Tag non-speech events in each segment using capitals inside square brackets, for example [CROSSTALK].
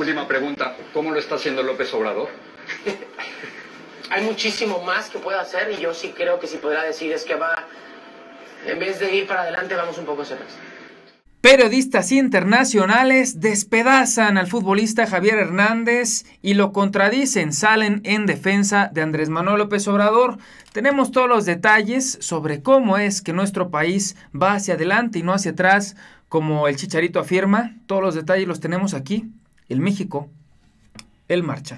última pregunta, ¿cómo lo está haciendo López Obrador? [LAUGHS] Hay muchísimo más que pueda hacer y yo sí creo que si podrá decir es que va, en vez de ir para adelante, vamos un poco hacia atrás. Periodistas internacionales despedazan al futbolista Javier Hernández y lo contradicen, salen en defensa de Andrés Manuel López Obrador. Tenemos todos los detalles sobre cómo es que nuestro país va hacia adelante y no hacia atrás, como el Chicharito afirma. Todos los detalles los tenemos aquí el México, él marcha.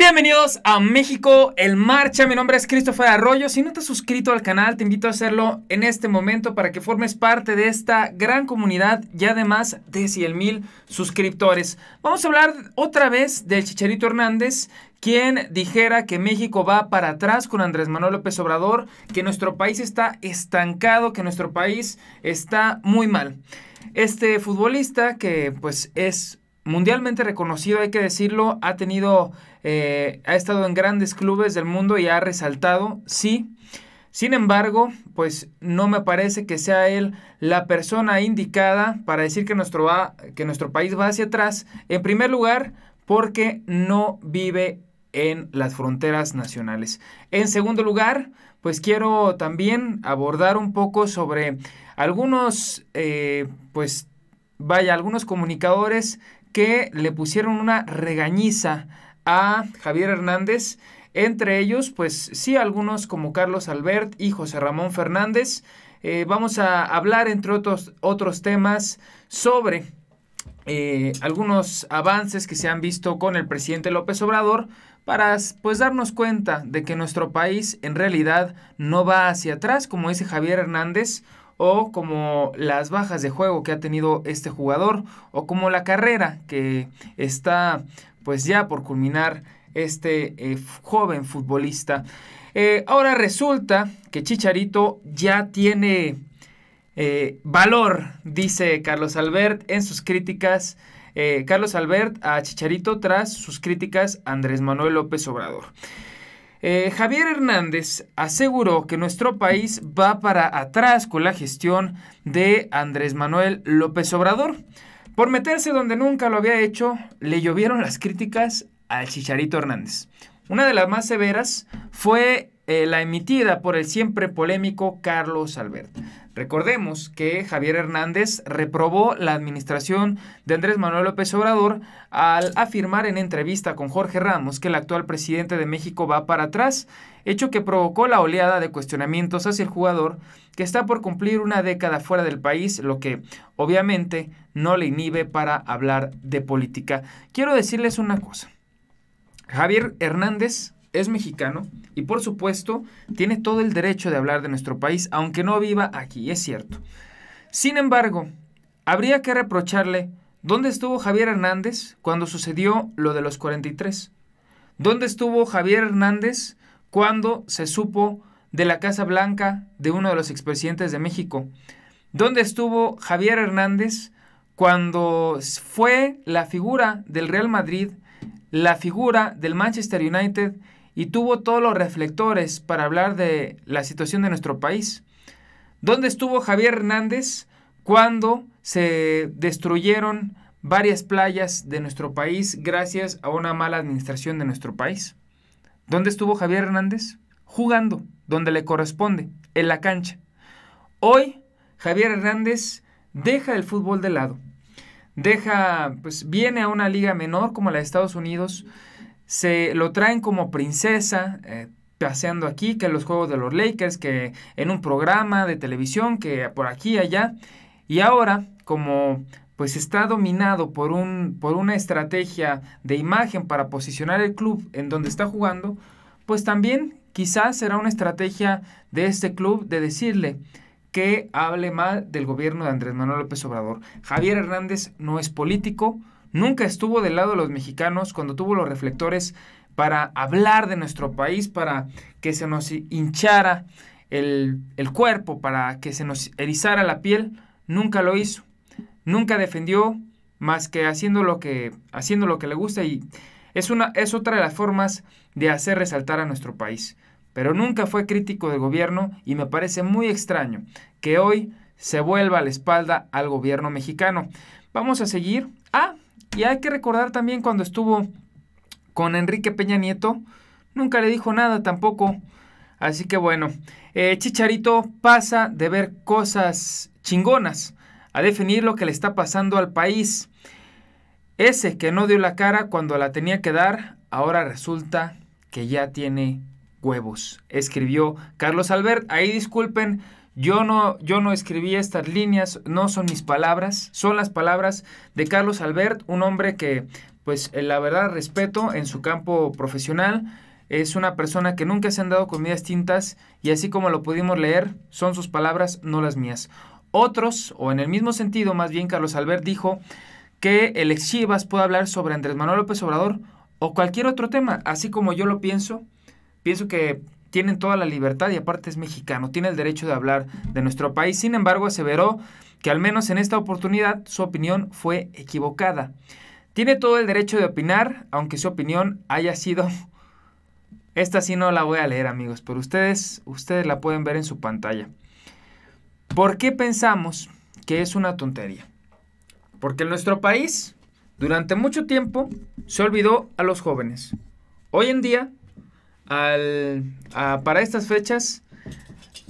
Bienvenidos a México en Marcha. Mi nombre es Cristóbal Arroyo. Si no te has suscrito al canal, te invito a hacerlo en este momento para que formes parte de esta gran comunidad y además de 100 mil suscriptores. Vamos a hablar otra vez del Chicharito Hernández, quien dijera que México va para atrás con Andrés Manuel López Obrador, que nuestro país está estancado, que nuestro país está muy mal. Este futbolista que pues es mundialmente reconocido, hay que decirlo, ha tenido eh, ha estado en grandes clubes del mundo y ha resaltado, sí. Sin embargo, pues no me parece que sea él la persona indicada para decir que nuestro, que nuestro país va hacia atrás. En primer lugar, porque no vive en las fronteras nacionales. En segundo lugar, pues quiero también abordar un poco sobre algunos, eh, pues vaya, algunos comunicadores que le pusieron una regañiza a Javier Hernández. Entre ellos, pues sí, algunos como Carlos Albert y José Ramón Fernández. Eh, vamos a hablar, entre otros, otros temas, sobre eh, algunos avances que se han visto con el presidente López Obrador para pues darnos cuenta de que nuestro país en realidad no va hacia atrás, como dice Javier Hernández, o como las bajas de juego que ha tenido este jugador, o como la carrera que está pues ya por culminar este eh, joven futbolista. Eh, ahora resulta que Chicharito ya tiene eh, valor, dice Carlos Albert en sus críticas. Carlos Albert a Chicharito tras sus críticas a Andrés Manuel López Obrador. Javier Hernández aseguró que nuestro país va para atrás con la gestión de Andrés Manuel López Obrador. Por meterse donde nunca lo había hecho, le llovieron las críticas al Chicharito Hernández. Una de las más severas fue eh, la emitida por el siempre polémico Carlos Albert. Recordemos que Javier Hernández reprobó la administración de Andrés Manuel López Obrador al afirmar en entrevista con Jorge Ramos que el actual presidente de México va para atrás, hecho que provocó la oleada de cuestionamientos hacia el jugador que está por cumplir una década fuera del país, lo que obviamente no le inhibe para hablar de política. Quiero decirles una cosa. Javier Hernández es mexicano y por supuesto tiene todo el derecho de hablar de nuestro país, aunque no viva aquí, es cierto. Sin embargo, habría que reprocharle dónde estuvo Javier Hernández cuando sucedió lo de los 43. ¿Dónde estuvo Javier Hernández cuando se supo de la Casa Blanca de uno de los expresidentes de México? ¿Dónde estuvo Javier Hernández cuando fue la figura del Real Madrid, la figura del Manchester United y tuvo todos los reflectores para hablar de la situación de nuestro país. ¿Dónde estuvo Javier Hernández cuando se destruyeron varias playas de nuestro país gracias a una mala administración de nuestro país? ¿Dónde estuvo Javier Hernández? Jugando, donde le corresponde, en la cancha. Hoy, Javier Hernández deja el fútbol de lado. Deja, pues viene a una liga menor como la de Estados Unidos, se lo traen como princesa. Eh, paseando aquí, que en los juegos de los Lakers, que en un programa de televisión, que por aquí, allá. Y ahora, como pues está dominado por, un, por una estrategia de imagen para posicionar el club en donde está jugando, pues también quizás será una estrategia de este club de decirle que hable mal del gobierno de Andrés Manuel López Obrador. Javier Hernández no es político, nunca estuvo del lado de los mexicanos cuando tuvo los reflectores para hablar de nuestro país, para que se nos hinchara el, cuerpo, para que se nos erizara la piel, nunca lo hizo. Nunca defendió más que haciendo lo que, haciendo lo que le gusta y es, una, es otra de las formas de hacer resaltar a nuestro país. Pero nunca fue crítico del gobierno y me parece muy extraño que hoy se vuelva a la espalda al gobierno mexicano. Vamos a seguir. a... Y hay que recordar también cuando estuvo con Enrique Peña Nieto, nunca le dijo nada tampoco. Así que bueno, eh, Chicharito pasa de ver cosas chingonas a definir lo que le está pasando al país. Ese que no dio la cara cuando la tenía que dar, ahora resulta que ya tiene huevos, escribió Carlos Albert. Ahí disculpen yo no, yo no escribí estas líneas, no son mis palabras, son las palabras de Carlos Albert, un hombre que, pues eh, la verdad, respeto en su campo profesional. Es una persona que nunca se han dado comidas tintas y así como lo pudimos leer, son sus palabras, no las mías. Otros, o en el mismo sentido, más bien Carlos Albert dijo que el ex Chivas puede hablar sobre Andrés Manuel López Obrador o cualquier otro tema, así como yo lo pienso. Pienso que tienen toda la libertad y aparte es mexicano, tiene el derecho de hablar de nuestro país. Sin embargo, aseveró que al menos en esta oportunidad su opinión fue equivocada. Tiene todo el derecho de opinar, aunque su opinión haya sido... [LAUGHS] Esta sí no la voy a leer amigos, pero ustedes, ustedes la pueden ver en su pantalla. ¿Por qué pensamos que es una tontería? Porque nuestro país, durante mucho tiempo, se olvidó a los jóvenes. Hoy en día, para estas fechas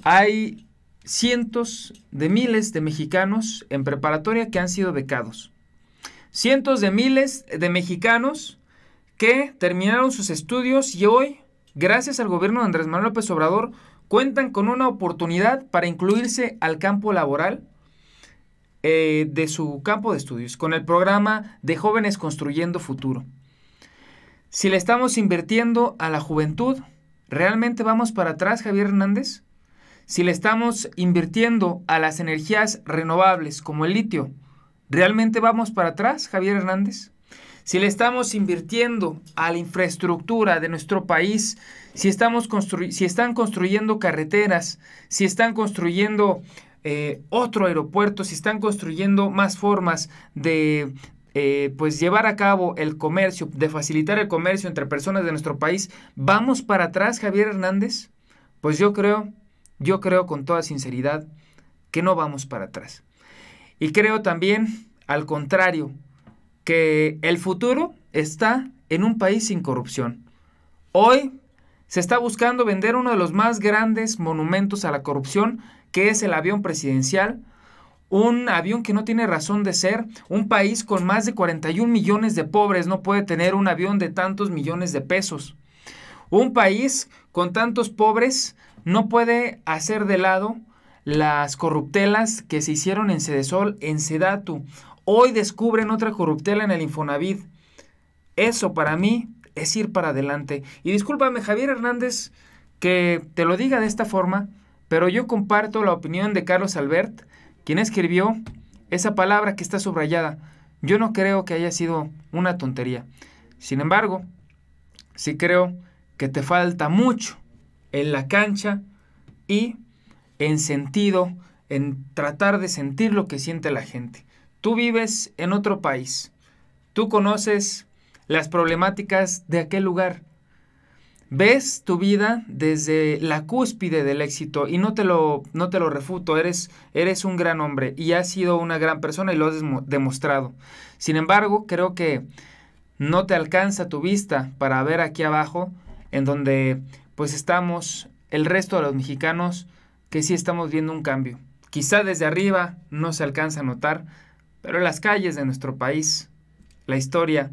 hay cientos de miles de mexicanos en preparatoria que han sido becados. Cientos de miles de mexicanos que terminaron sus estudios y hoy, gracias al gobierno de Andrés Manuel López Obrador, cuentan con una oportunidad para incluirse al campo laboral eh, de su campo de estudios, con el programa de Jóvenes Construyendo Futuro. Si le estamos invirtiendo a la juventud, ¿realmente vamos para atrás, Javier Hernández? Si le estamos invirtiendo a las energías renovables como el litio, ¿realmente vamos para atrás, Javier Hernández? Si le estamos invirtiendo a la infraestructura de nuestro país, si, estamos están construyendo carreteras, si están construyendo eh, otro aeropuerto, si están construyendo más formas de, eh, pues llevar a cabo el comercio, de facilitar el comercio entre personas de nuestro país, ¿vamos para atrás, Javier Hernández? Pues yo creo, yo creo con toda sinceridad que no vamos para atrás. Y creo también, al contrario, que el futuro está en un país sin corrupción. Hoy se está buscando vender uno de los más grandes monumentos a la corrupción, que es el avión presidencial, un avión que no tiene razón de ser. Un país con más de 41 millones de pobres no puede tener un avión de tantos millones de pesos. Un país con tantos pobres no puede hacer de lado las corruptelas que se hicieron en Cedesol, en Sedatu. Hoy descubren otra corruptela en el Infonavit. Eso para mí es ir para adelante. Y discúlpame, Javier Hernández, que te lo diga de esta forma, pero yo comparto la opinión de Carlos Albert quien escribió esa palabra que está subrayada. Yo no creo que haya sido una tontería. Sin embargo, sí creo que te falta mucho en la cancha y en sentido, en tratar de sentir lo que siente la gente. Tú vives en otro país, tú conoces las problemáticas de aquel lugar, ves tu vida desde la cúspide del éxito y no te lo, no te lo refuto, eres, eres un gran hombre y has sido una gran persona y lo has demostrado. Sin embargo, creo que no te alcanza tu vista para ver aquí abajo en donde pues estamos el resto de los mexicanos que sí estamos viendo un cambio. Quizá desde arriba no se alcanza a notar, pero en las calles de nuestro país, la historia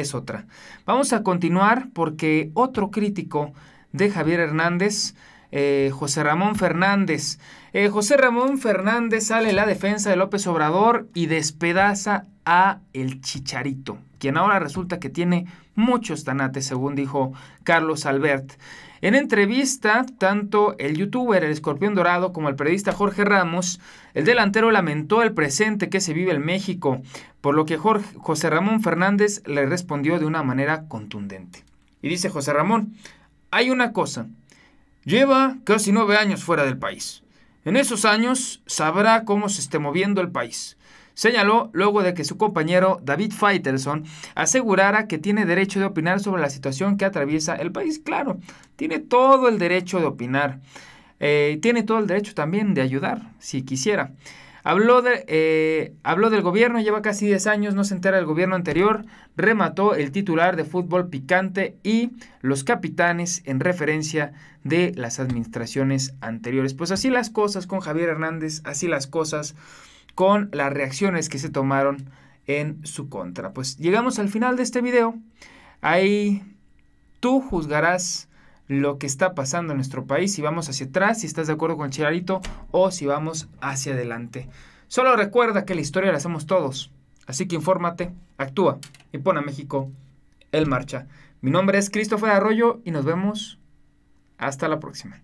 es otra. Vamos a continuar porque otro crítico de Javier Hernández, eh, José Ramón Fernández. Eh, José Ramón Fernández sale en la defensa de López Obrador y despedaza a el Chicharito, quien ahora resulta que tiene muchos tanates, según dijo Carlos Albert. En entrevista, tanto el youtuber El Escorpión Dorado como el periodista Jorge Ramos, el delantero lamentó el presente que se vive en México, por lo que José Ramón Fernández le respondió de una manera contundente. Y dice José Ramón, hay una cosa, lleva casi nueve años fuera del país. En esos años sabrá cómo se esté moviendo el país señaló luego de que su compañero David Faitelson asegurara que tiene derecho de opinar sobre la situación que atraviesa el país. Claro, tiene todo el derecho de opinar. Eh, tiene todo el derecho también de ayudar, si quisiera. Habló, eh, habló del gobierno, lleva casi 10 años, no se entera del gobierno anterior, remató el titular de fútbol picante y los capitanes en referencia de las administraciones anteriores. Pues así las cosas con Javier Hernández, así las cosas con las reacciones que se tomaron en su contra. Pues llegamos al final de este video. Ahí tú juzgarás lo que está pasando en nuestro país, si vamos hacia atrás, si estás de acuerdo con Chirarito, o si vamos hacia adelante. Solo recuerda que la historia la hacemos todos, así que infórmate, actúa y pon a México en marcha. Mi nombre es Cristóbal Arroyo y nos vemos hasta la próxima.